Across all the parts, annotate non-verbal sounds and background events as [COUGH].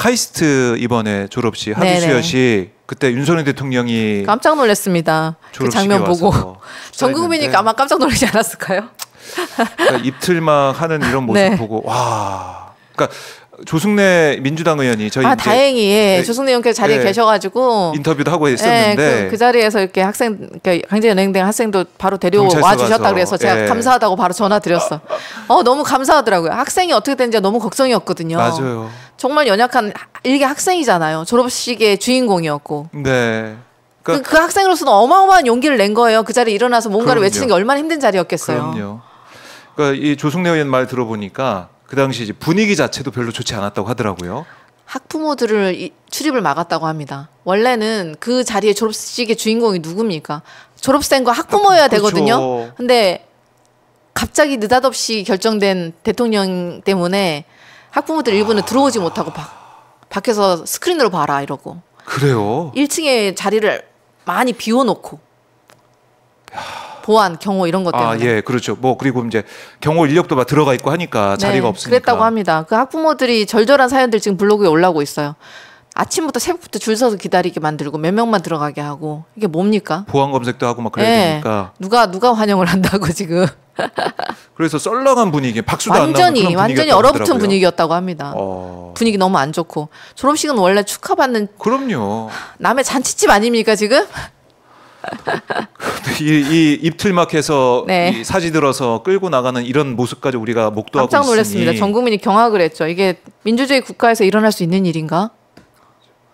카이스트 이번에 졸업식 하비수여식 그때 윤석열 대통령이 깜짝 놀랐습니다. 그 장면 보고 [LAUGHS] 전 국민이 니까 아마 깜짝 놀라지 않았을까요? 그러니까 입틀막 하는 이런 모습 [LAUGHS] 네. 보고 와. 그러니까 조승래 민주당 의원이 저희 아 다행히 예. 네. 조승래 의원께서 자리에 네. 계셔가지고 인터뷰도 하고 예, 했었는데 그, 그, 자리에서 이렇게 학생 그러니까 강제연행된 학생도 바로 데려와 주셨다 그래서 제가 예. 감사하다고 바로 전화 드렸어. 어 너무 감사하더라고요. 학생이 어떻게 된지 너무 걱정이었거든요. 맞아요. 정말 연약한 일개 학생이잖아요. 졸업식의 주인공이었고. 네. 그 그, 그, 학생으로서는 어마어마한 용기를 낸 거예요. 그 자리에 일어나서 뭔가를 그럼요. 외치는 게 얼마나 힘든 자리였겠어요. 그럼요. 그러니까 이 조승래 의원 말 들어보니까 그 당시 이제 분위기 자체도 별로 좋지 않았다고 하더라고요. 학부모들을 이, 출입을 막았다고 합니다. 원래는 그 자리에 졸업식의 주인공이 누굽니까? 졸업생과 학부모여야 학부, 아, 그렇죠. 되거든요. 근데 갑자기 느닷없이 결정된 대통령 때문에 학부모들 일부는 아... 들어오지 못하고 바, 밖에서 스크린으로 봐라 이러고. 그래요. 1층에 자리를 많이 비워놓고. 보안 경호 이런 것 아, 때문에. 아, 예, 그렇죠. 뭐 그리고 이제 경호 인력도 막 들어가 있고 하니까 네, 자리가 없으니까. 그랬다고 합니다. 그 학부모들이 절절한 사연들 지금 블로그에 올라오고 있어요. 아침부터 새벽부터 줄 서서 기다리게 만들고 몇 명만 들어가게 하고 이게 뭡니까? 보안 검색도 하고 막 그래야 네, 되니까. 누가 누가 환영을 한다고 지금. [LAUGHS] 그래서 썰렁한 분위기, 박수도 완전히, 안 나고 완전히 얼어붙은 분위기였다고 합니다. 어... 분위기 너무 안 좋고 졸업식은 원래 축하받는 그럼요. 남의 잔치집 아닙니까 지금? 이, 이입틀막해서 네. 이 사지 들어서 끌고 나가는 이런 모습까지 우리가 목도하고 깜짝 놀랐습니다. 전 국민이 경악을 했죠. 이게 민주주의 국가에서 일어날 수 있는 일인가?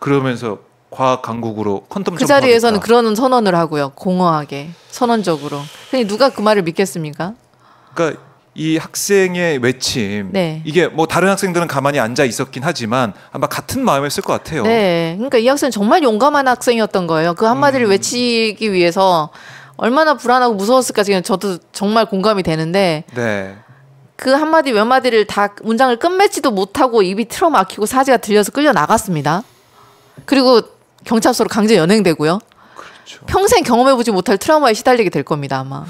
그러면서 과학 강국으로 컨텀 그 자리에서는 하겠다. 그런 선언을 하고요. 공허하게 선언적으로. 근데 누가 그 말을 믿겠습니까? 그러니까 이 학생의 외침 네. 이게 뭐 다른 학생들은 가만히 앉아 있었긴 하지만 아마 같은 마음이었을 것 같아요. 네, 그러니까 이 학생 정말 용감한 학생이었던 거예요. 그 한마디를 음. 외치기 위해서 얼마나 불안하고 무서웠을까 지금 저도 정말 공감이 되는데. 네. 그 한마디 몇 마디를 다 문장을 끝맺지도 못하고 입이 틀어막히고 사지가 들려서 끌려 나갔습니다. 그리고 경찰서로 강제 연행되고요. 그렇죠. 평생 경험해보지 못할 트라우마에 시달리게 될 겁니다 아마.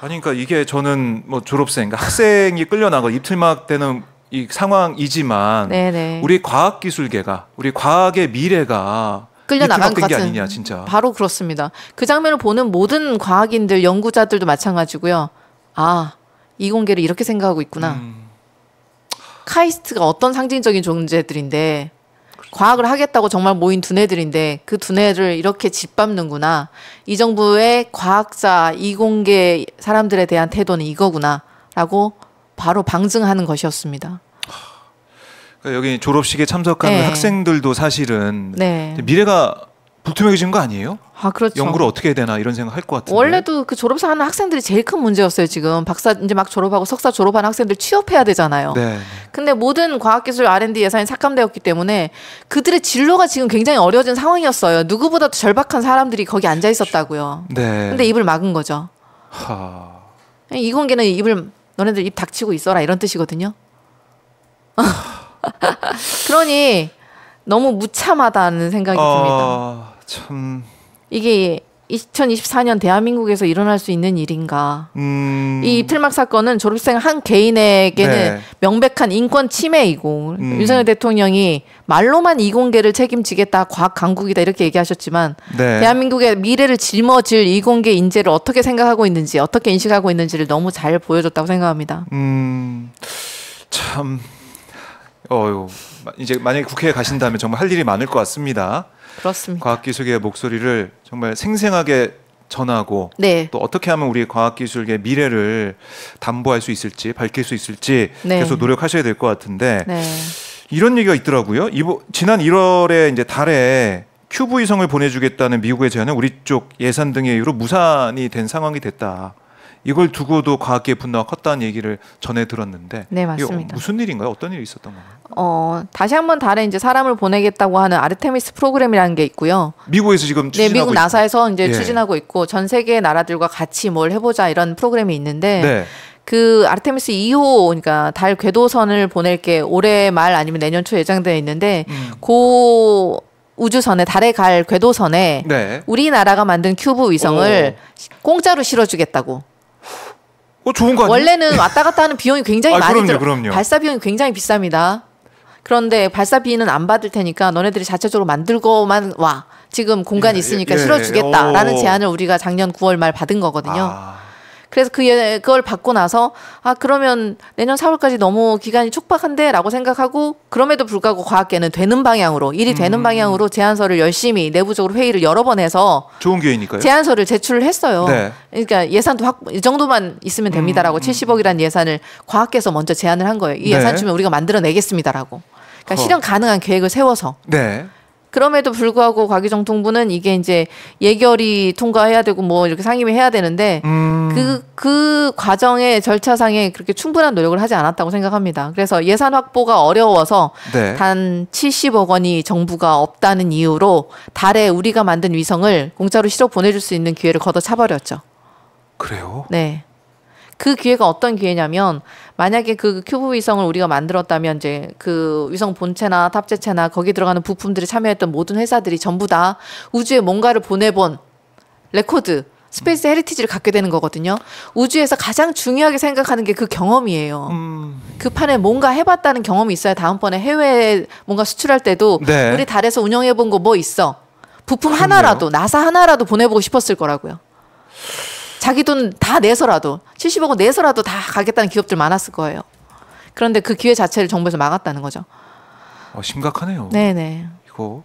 아니 그러니까 이게 저는 뭐 졸업생, 그러니까 학생이 끌려나가 입틀막 되는 이 상황이지만 네네. 네. 우리 과학기술계가 우리 과학의 미래가 끌려나간 것 같은 게 아니냐 진짜. 바로 그렇습니다. 그 장면을 보는 모든 과학인들, 연구자들도 마찬가지고요. 아 이공계를 이렇게 생각하고 있구나. 음. 카이스트가 어떤 상징적인 존재들인데 과학을 하겠다고 정말 모인 두뇌들인데 그 두뇌를 이렇게 짓밟는구나. 이 정부의 과학자, 이공계 사람들에 대한 태도는 이거구나. 라고 바로 방증하는 것이었습니다. 그러니까 여기 졸업식에 참석하는 네. 학생들도 사실은 네. 미래가 불투명해진 거 아니에요? 아, 그렇죠. 연구를 어떻게 해야 되나 이런 생각 할것 같은데. 원래도 그 졸업사하는 학생들이 제일 큰 문제였어요, 지금. 박사 이제 막 졸업하고 석사 졸업하 학생들 취업해야 되잖아요. 네. 근데 모든 과학기술 R&D 예산이 삭감되었기 때문에 그들의 진로가 지금 굉장히 어려워진 상황이었어요. 누구보다도 절박한 사람들이 거기 앉아 있었다고요. 네. 근데 입을 막은 거죠. 하. 이공계는 입을 너네들 입 닥치고 있어라 이런 뜻이거든요. [LAUGHS] 그러니 너무 무참하다는 생각이 어... 듭니다. 참 이게 2024년 대한민국에서 일어날 수 있는 일인가? 음... 이 입틀막 사건은 졸업생 한 개인에게는 네. 명백한 인권 침해이고 음... 윤석열 대통령이 말로만 이공계를 책임지겠다 과학 강국이다 이렇게 얘기하셨지만 네. 대한민국의 미래를 짊어질 이공계 인재를 어떻게 생각하고 있는지 어떻게 인식하고 있는지를 너무 잘 보여줬다고 생각합니다. 음... 참 어유 이제 만약에 국회에 가신다면 정말 할 일이 많을 것 같습니다. 그렇습니다. 과학기술계의 목소리를 정말 생생하게 전하고 네. 또 어떻게 하면 우리 과학기술계의 미래를 담보할 수 있을지 밝힐 수 있을지 네. 계속 노력하셔야 될 것 같은데 네. 이런 얘기가 있더라고요. 이번 지난 1월에 이제 달에 큐브 위성을 보내주겠다는 미국의 제안은 우리 쪽 예산 등의 이유로 무산이 된 상황이 됐다. 이걸 두고도 과학계 분노가 컸다는 얘기를 전해 들었는데 네, 맞습니다. 무슨 일인가요? 어떤 일이 있었던 건가요? 어, 다시 한번 달에 이제 사람을 보내겠다고 하는 아르테미스 프로그램이라는 게 있고요. 미국에서 지금 네, 미국 나사에서 이제 예. 추진하고 있고 전 세계 나라들과 같이 뭘 해보자 이런 프로그램이 있는데 네. 그 아르테미스 2호 그러니까 달 궤도선을 보낼 게 올해 말 아니면 내년 초 예정되어 있는데 음. 고 우주선에 달에 갈 궤도선에 네. 우리나라가 만든 큐브 위성을 오. 공짜로 실어주겠다고. 어, 좋은 거 아니에요? 원래는 왔다 갔다 하는 비용이 굉장히 아, 많이 그럼요, 들어. 그럼요. 발사 비용이 굉장히 비쌉니다. 그런데 발사비는 안 받을 테니까 너네들이 자체적으로 만들고만 와. 지금 공간 예, 있으니까 예, 예. 실어주겠다라는 예, 제안을 우리가 작년 9월 말 받은 거거든요. 아. 그래서 그 예, 그걸 받고 나서 아 그러면 내년 4월까지 너무 기간이 촉박한데라고 생각하고 그럼에도 불구하고 과학계는 되는 방향으로 일이 되는 음. 방향으로 제안서를 열심히 내부적으로 회의를 여러 번 해서 좋은 기회니까요. 제안서를 제출을 했어요. 네. 그러니까 예산도 확 이 정도만 있으면 됩니다라고 음. 70억이라는 음, 음. 예산을 과학계에서 먼저 제안을 한 거예요. 이 예산쯤에 네. 우리가 만들어내겠습니다라고. 그러니까 허. 실현 가능한 계획을 세워서. 네. 그럼에도 불구하고 과기정통부는 이게 이제 예결이 통과해야 되고 뭐 이렇게 상임위 해야 되는데 그그 음. 그, 그 과정의 절차상에 그렇게 충분한 노력을 하지 않았다고 생각합니다. 그래서 예산 확보가 어려워서 네. 단 70억 원이 정부가 없다는 이유로 달에 우리가 만든 위성을 공짜로 실어 보내줄 수 있는 기회를 걷어차버렸죠. 그래요? 네. 그 기회가 어떤 기회냐면 만약에 그 큐브 위성을 우리가 만들었다면 이제 그 위성 본체나 탑재체나 거기 들어가는 부품들이 참여했던 모든 회사들이 전부 다 우주에 뭔가를 보내본 레코드 스페이스 음. 헤리티지를 갖게 되는 거거든요. 우주에서 가장 중요하게 생각하는 게 그 경험이에요. 음. 그 판에 뭔가 해봤다는 경험이 있어야 다음번에 해외에 뭔가 수출할 때도 네. 우리 달에서 운영해본 거 뭐 있어? 부품 그렇요 하나라도 나사 하나라도 보내보고 싶었을 거라고요. 자기 돈 다 내서라도 70억 원 내서라도 다 가겠다는 기업들 많았을 거예요. 그런데 그 기회 자체를 정부에서 막았다는 거죠. 아, 심각하네요. 네네. 이거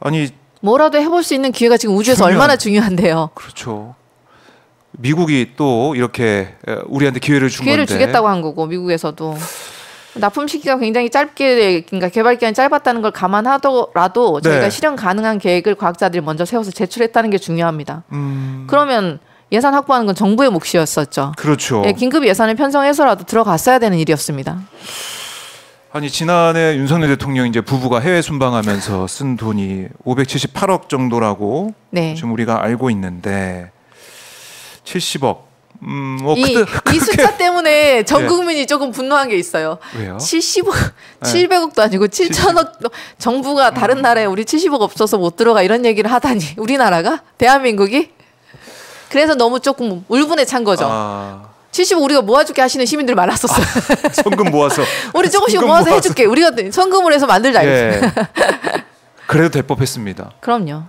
아니 뭐라도 해볼 수 있는 기회가 지금 우주에서 중요한, 얼마나 중요한데요. 그렇죠. 미국이 또 이렇게 우리한테 기회를 준 기회를 건데. 주겠다고 한 거고 미국에서도 납품 시기가 굉장히 짧게 그러니까 개발 기간이 짧았다는 걸 감안하더라도 네. 저희가 네. 실현 가능한 계획을 과학자들이 먼저 세워서 제출했다는 게 중요합니다. 음... 그러면 예산 확보하는 건 정부의 몫이었었죠. 그렇죠. 예, 긴급 예산을 편성해서라도 들어갔어야 되는 일이었습니다. 아니 지난해 윤석열 대통령 이제 부부가 해외 순방하면서 쓴 돈이 578억 정도라고 네. 지금 우리가 알고 있는데 70억 음, 뭐 이, 그때, 이 숫자 때문에 [LAUGHS] 네. 전 국민이 네. 조금 분노한 게 있어요. 왜요? 70억, 네. 700억도 아니고 7천억 정부가 다른 음. 나라에 우리 70억 없어서 못 들어가 이런 얘기를 하다니 [LAUGHS] 우리나라가 대한민국이 그래서 너무 조금 울분에 찬 거죠. 아. 7 0 우리가 모아줄게 하시는 시민들 많았었어. 아, 성금 모아서 [LAUGHS] 우리 조금씩 모아서, 모아서, 해줄게. 우리가 성금을 해서 만들자. 예. 그래도 대법했습니다. 그럼요.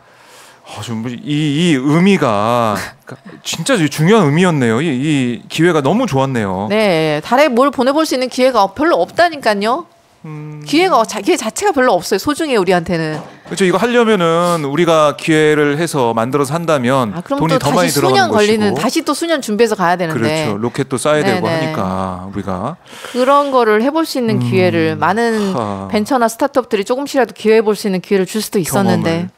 아, 뭐 이, 이 의미가 그러니까 진짜 중요한 의미였네요. 이, 이, 기회가 너무 좋았네요. 네, 달에 뭘 보내볼 수 있는 기회가 별로 없다니까요. 음... 기회가 자, 기회 자체가 별로 없어요. 소중해 우리한테는. 그렇죠. 이거 하려면은 우리가 기회를 해서 만들어산다면 아, 돈이 더 많이 들어가는 수년 걸리는 다시 또 수년 준비해서 가야 되는데. 그렇죠. 로켓도 쌓아야 네네. 되고 하니까 우리가 그런 거를 해볼 수 있는 음. 기회를 음... 많은 하... 벤처나 스타트업들이 조금씩이라도 기회볼 수 있는 기회를 줄 수도 있었는데. 경험을.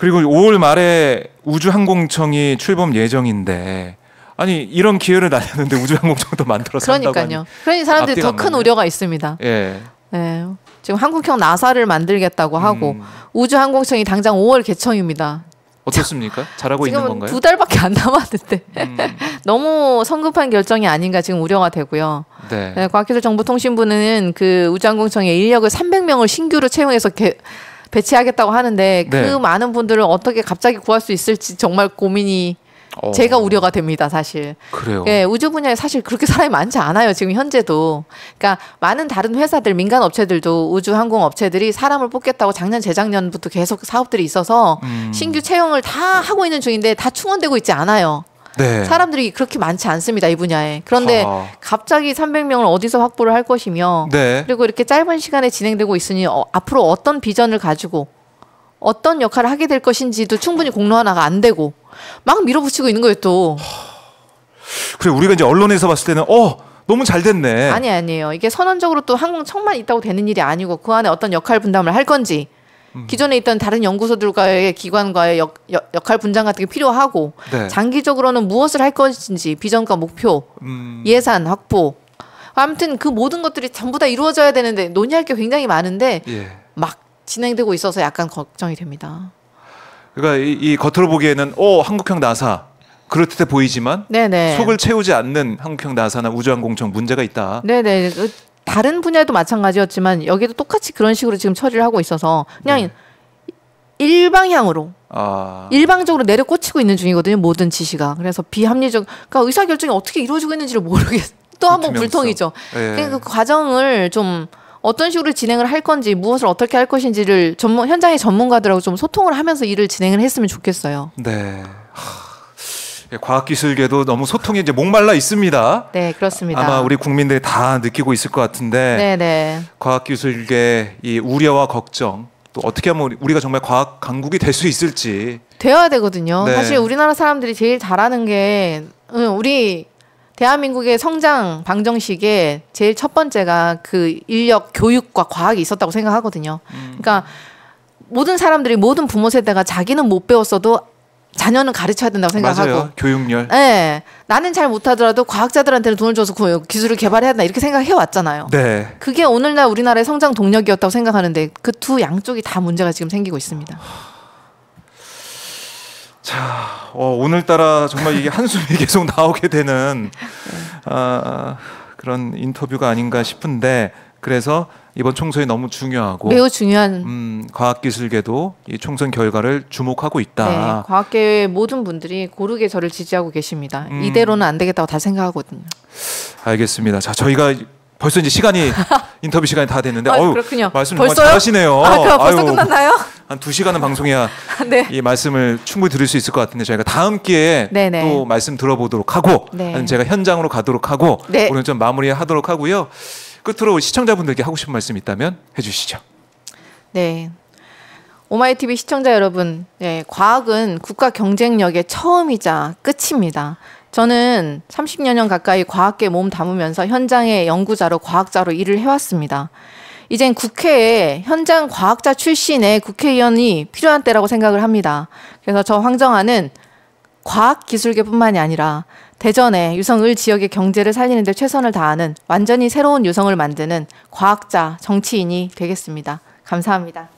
그리고 5월 말에 우주항공청이 출범 예정인데 아니 이런 기회를 나렸는데 우주항공청도 만들어서 그러니까요. 그러니 사람들이 더 큰 우려가 있습니다. 예. 예. 지금 한국형 나사를 만들겠다고 하고 음. 우주항공청이 당장 5월 개청입니다. 어떻습니까? 잘하고 있는 건가요? 지금 두 달밖에 안 남았는데 음. [LAUGHS] 너무 성급한 결정이 아닌가 지금 우려가 되고요. 네. 네 예, 과학기술정보통신부는 그우주항공청의 인력을 300명을 신규로 채용해서 개, 배치하겠다고 하는데 네. 그 네. 많은 분들을 어떻게 갑자기 구할 수 있을지 정말 고민이 어... 제가 우려가 됩니다, 사실. 그래요. 예, 우주 분야에 사실 그렇게 사람이 많지 않아요, 지금 현재도. 그러니까 많은 다른 회사들, 민간 업체들도 우주 항공 업체들이 사람을 뽑겠다고 작년 재작년부터 계속 사업들이 있어서 음... 신규 채용을 다 하고 있는 중인데 다 충원되고 있지 않아요. 네. 사람들이 그렇게 많지 않습니다 이 분야에. 그런데 아. 갑자기 300명을 어디서 확보를 할 것이며 네. 그리고 이렇게 짧은 시간에 진행되고 있으니 어, 앞으로 어떤 비전을 가지고 어떤 역할을 하게 될 것인지도 충분히 공론화가 안 되고 막 밀어붙이고 있는 거예요 또. 그래 우리가 이제 언론에서 봤을 때는 어 너무 잘 됐네. 아니 아니에요. 이게 선언적으로 또 항공청만 있다고 되는 일이 아니고 그 안에 어떤 역할 분담을 할 건지 음. 기존에 있던 다른 연구소들과의 기관과의 역, 역, 할 분장 같은 게 필요하고 네. 장기적으로는 무엇을 할 것인지 비전과 목표, 음. 예산 확보. 아무튼 그 모든 것들이 전부 다 이루어져야 되는데 논의할 게 굉장히 많은데 예. 막 진행되고 있어서 약간 걱정이 됩니다. 그러니까 이, 이 겉으로 보기에는 어 한국형 나사 그럴듯해 보이지만 네네. 속을 채우지 않는 한국형 나사나 우주항공청 문제가 있다. 네네 그 다른 분야도 마찬가지였지만 여기도 똑같이 그런 식으로 지금 처리를 하고 있어서 그냥 네. 일방향으로 아... 일방적으로 내려꽂히고 있는 중이거든요 모든 지시가 그래서 비합리적 그러니까 의사 결정이 어떻게 이루어지고 있는지를 모르겠 [LAUGHS] 또한 번 불통이죠 예. 그러니까 그 과정을 좀 어떤 식으로 진행을 할 건지 무엇을 어떻게 할 것인지를 전문 현장의 전문가들하고 좀 소통을 하면서 일을 진행을 했으면 좋겠어요 네. 하... 예, 과학기술계도 너무 소통이 이제 목말라 있습니다. 네, 그렇습니다. 아마 우리 국민들이 다 느끼고 있을 것 같은데 네네. 네. 과학기술계 이 우려와 걱정 또 어떻게 하면 우리가 정말 과학 강국이 될 수 있을지 되어야 되거든요. 네. 사실 우리나라 사람들이 제일 잘하는 게 우리 대한민국의 성장 방정식에 제일 첫 번째가 그 인력 교육과 과학이 있었다고 생각하거든요. 음. 그러니까 모든 사람들이 모든 부모 세대가 자기는 못 배웠어도 자녀는 가르쳐야 된다고 생각하고 맞아요. 교육열. 네, 나는 잘 못하더라도 과학자들한테는 돈을 줘서 기술을 개발해야 된다 이렇게 생각해 왔잖아요. 네. 그게 오늘날 우리나라의 성장 동력이었다고 생각하는데 그 두 양쪽이 다 문제가 지금 생기고 있습니다. 자, 어, 오늘따라 정말 이게 한숨이 [LAUGHS] 계속 나오게 되는 네. 어, 그런 인터뷰가 아닌가 싶은데 그래서 이번 총선이 너무 중요하고 매우 중요한 음, 과학기술계도 이 총선 결과를 주목하고 있다. 네, 과학계 모든 분들이 고르게 저를 지지하고 계십니다. 음. 이대로는 안 되겠다고 다 생각하거든요. 알겠습니다. 자, 저희가 벌써 이제 시간이 [LAUGHS] 인터뷰 시간이 다 됐는데 아, 어유 말씀 벌써요? 정말 잘하시네요. 아, 그 벌써 아유, 끝났나요? 한 두 시간은 방송해야 [LAUGHS] 아, 네. 이 말씀을 충분히 들을 수 있을 것 같은데 저희가 다음 기회에 네네. 네. 또 말씀 들어보도록 하고 네. 제가 현장으로 가도록 하고 네. 오늘 좀 마무리하도록 하고요. 끝으로 시청자분들께 하고 싶은 말씀 있다면 해주시죠. 네. 오마이TV 시청자 여러분, 네, 과학은 국가 경쟁력의 처음이자 끝입니다. 저는 3 0년 가까이 과학계 몸 담으면서 현장의 연구자로 과학자로 일을 해왔습니다. 이젠 국회에 현장 과학자 출신의 국회의원이 필요한 때라고 생각을 합니다. 그래서 저 황정아는 과학기술계뿐만이 아니라 대전의 유성을 지역의 경제를 살리는 데 최선을 다하는 완전히 새로운 유성을 만드는 과학자, 정치인이 되겠습니다. 감사합니다.